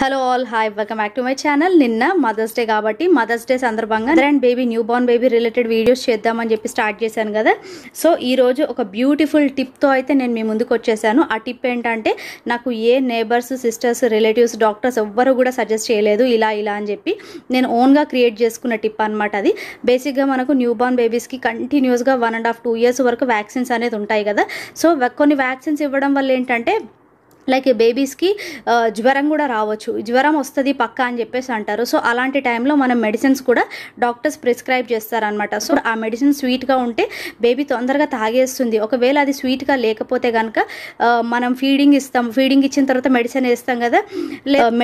hello all hi welcome back to my channel నిన్న mother's day కాబట్టి mother's day సందర్భంగా and baby newborn baby related videos చేద్దామని చెప్పి start చేశాను కదా సో ఈరోజు ఒక బ్యూటిఫుల్ టిప్తో అయితే నేను మీ ముందుకు వచ్చేసాను ఆ టిప్ ఏంటంటే నాకు ఏ నేబర్స్ సిస్టర్స్ రిలేటివ్స్ డాక్టర్స్ ఎవ్వరు కూడా సజెస్ట్ చేయలేదు ఇలా ఇలా అని చెప్పి నేను ఓన్గా క్రియేట్ చేసుకున్న టిప్ అనమాట అది బేసిక్గా మనకు న్యూ బార్న్ బేబీస్కి కంటిన్యూస్గా one and half two years వరకు వ్యాక్సిన్స్ అనేది ఉంటాయి కదా సో కొన్ని వ్యాక్సిన్స్ ఇవ్వడం వల్ల ఏంటంటే లైక్ బేబీస్కి జ్వరం కూడా రావచ్చు జ్వరం వస్తుంది పక్క అని చెప్పేసి అంటారు సో అలాంటి టైంలో మనం మెడిసిన్స్ కూడా డాక్టర్స్ ప్రిస్క్రైబ్ చేస్తారనమాట సో ఆ మెడిసిన్ స్వీట్గా ఉంటే బేబీ తొందరగా తాగేస్తుంది ఒకవేళ అది స్వీట్గా లేకపోతే కనుక మనం ఫీడింగ్ ఇస్తాం ఫీడింగ్ ఇచ్చిన తర్వాత మెడిసిన్ వేస్తాం కదా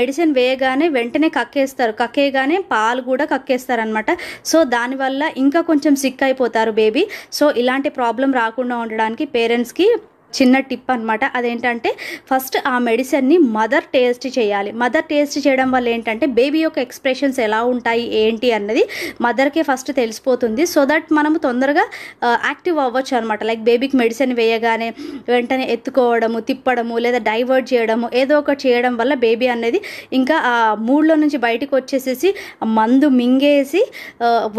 మెడిసిన్ వేయగానే వెంటనే కక్కేస్తారు కక్కేయగానే పాలు కూడా కక్కేస్తారనమాట సో దానివల్ల ఇంకా కొంచెం సిక్ అయిపోతారు బేబీ సో ఇలాంటి ప్రాబ్లం రాకుండా ఉండడానికి పేరెంట్స్కి చిన్న టిప్ అనమాట అదేంటంటే ఫస్ట్ ఆ మెడిసిన్ని మదర్ టేస్ట్ చేయాలి మదర్ టేస్ట్ చేయడం వల్ల ఏంటంటే బేబీ యొక్క ఎక్స్ప్రెషన్స్ ఎలా ఉంటాయి ఏంటి అన్నది మదర్కే ఫస్ట్ తెలిసిపోతుంది సో దట్ మనము తొందరగా యాక్టివ్ అవ్వచ్చు అనమాట లైక్ బేబీకి మెడిసిన్ వేయగానే వెంటనే ఎత్తుకోవడము తిప్పడము లేదా డైవర్ట్ చేయడము ఏదో ఒకటి చేయడం వల్ల బేబీ అనేది ఇంకా ఆ మూడ్లో నుంచి బయటకు వచ్చేసేసి మందు మింగేసి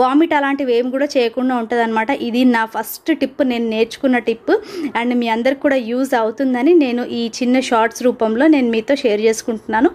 వామిట్ అలాంటివి ఏం కూడా చేయకుండా ఉంటుంది ఇది నా ఫస్ట్ టిప్ నేను నేర్చుకున్న టిప్ అండ్ మీ అందరికి కూడా యూజ్ అవుతుందని నేను ఈ చిన్న షార్ట్స్ రూపంలో నేను మీతో షేర్ చేసుకుంటున్నాను